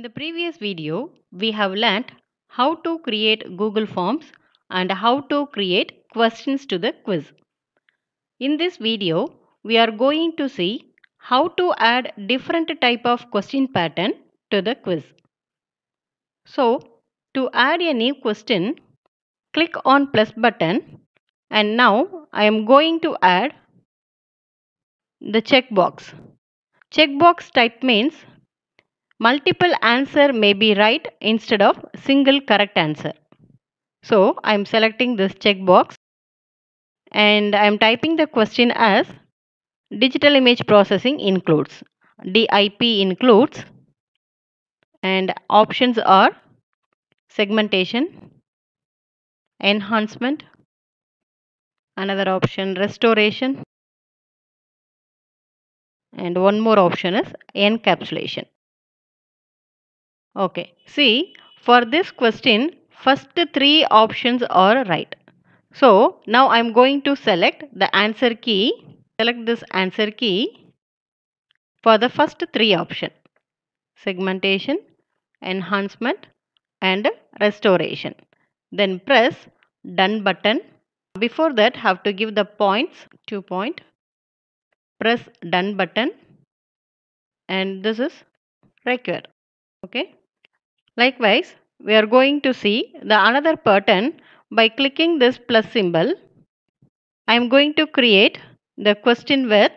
In the previous video, we have learnt how to create Google Forms and how to create questions to the quiz. In this video, we are going to see how to add different type of question pattern to the quiz. So, to add a new question, click on plus button and now I am going to add the checkbox. Checkbox type means multiple answer may be right instead of single correct answer. So I am selecting this checkbox and I am typing the question as digital image processing includes DIP includes and options are segmentation, enhancement, another option restoration and one more option is encapsulation. Okay, see for this question first three options are right. So now I am going to select the answer key, select this answer key for the first three option segmentation, enhancement and restoration. Then press done button. Before that have to give the points, two point. Press done button and this is required. Okay. Likewise, we are going to see the another pattern by clicking this plus symbol. I am going to create the question with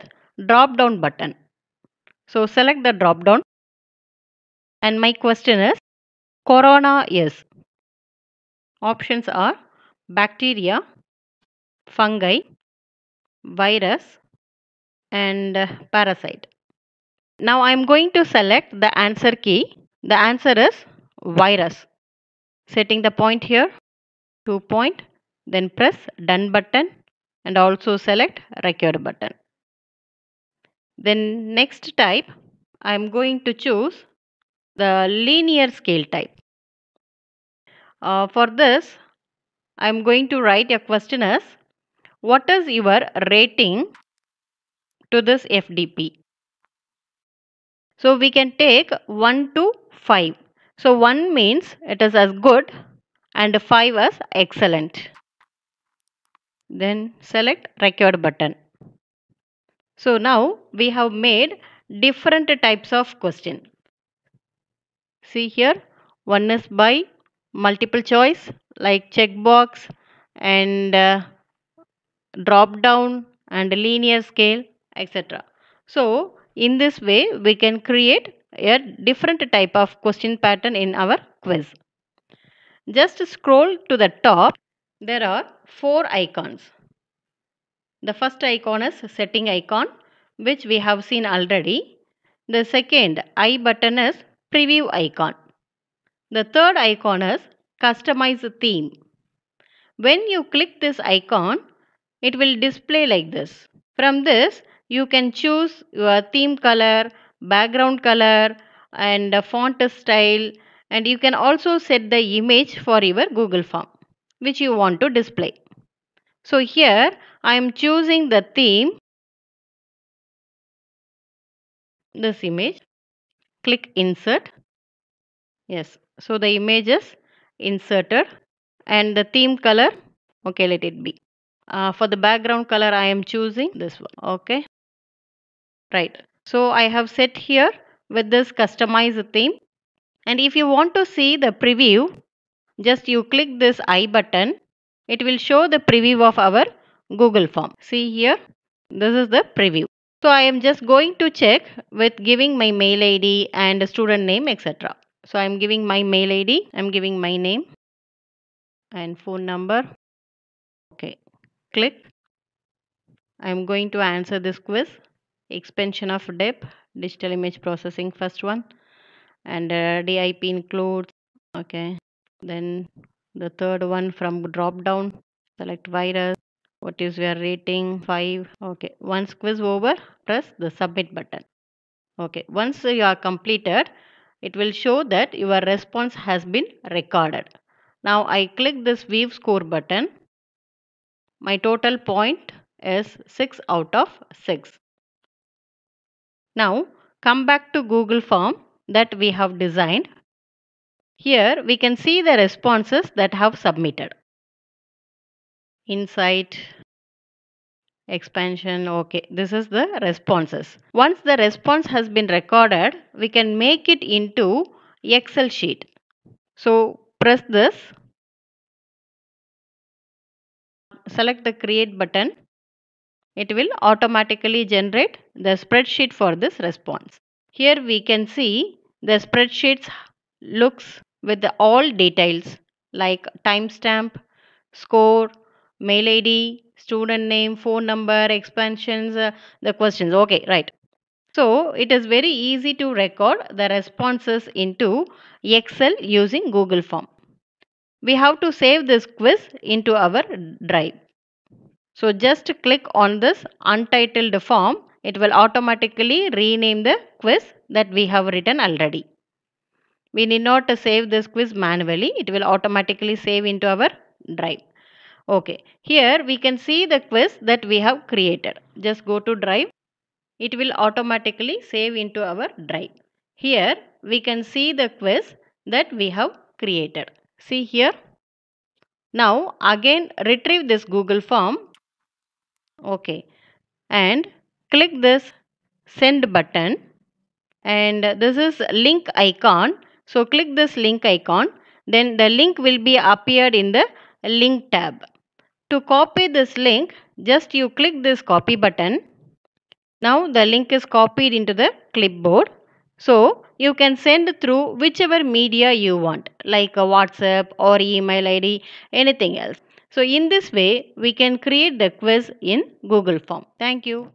drop down button. So select the drop down and my question is corona is. Options are bacteria, fungi, virus and parasite. Now I am going to select the answer key. The answer is virus. Setting the point here, to point, then press done button and also select record button. Then next type, I am going to choose the linear scale type. Uh, for this, I am going to write a question as, what is your rating to this FDP? So we can take 1 to 5. So 1 means it is as good and 5 as excellent. Then select record button. So now we have made different types of question. See here one is by multiple choice like checkbox and uh, drop down and linear scale etc. So in this way we can create a different type of question pattern in our quiz. Just scroll to the top. There are four icons. The first icon is setting icon which we have seen already. The second I button is preview icon. The third icon is customize theme. When you click this icon, it will display like this. From this, you can choose your theme color, background color and font style and you can also set the image for your Google form which you want to display. So here I am choosing the theme this image click insert yes so the image is inserted and the theme color okay let it be uh, for the background color I am choosing this one okay right so I have set here with this customize theme. And if you want to see the preview, just you click this I button. It will show the preview of our Google form. See here, this is the preview. So I am just going to check with giving my mail ID and student name etc. So I am giving my mail ID, I am giving my name and phone number. Okay, click. I am going to answer this quiz expansion of DEP, digital image processing first one and uh, DIP includes okay then the third one from drop down select virus what is your rating 5 okay once quiz over press the submit button okay once you are completed it will show that your response has been recorded now I click this view score button my total point is 6 out of 6 now come back to Google form that we have designed. Here we can see the responses that have submitted. Insight, expansion, okay. This is the responses. Once the response has been recorded, we can make it into Excel sheet. So press this. Select the create button. It will automatically generate the spreadsheet for this response. Here we can see the spreadsheets looks with all details like timestamp, score, mail ID, student name, phone number, expansions, uh, the questions. Okay, right. So it is very easy to record the responses into Excel using Google Form. We have to save this quiz into our drive. So just click on this untitled form it will automatically rename the quiz that we have written already. We need not save this quiz manually. It will automatically save into our drive. Okay, here we can see the quiz that we have created. Just go to drive. It will automatically save into our drive. Here we can see the quiz that we have created. See here. Now again retrieve this Google form. Okay. And click this send button and this is link icon so click this link icon then the link will be appeared in the link tab to copy this link just you click this copy button now the link is copied into the clipboard so you can send through whichever media you want like whatsapp or email id anything else so in this way we can create the quiz in google form thank you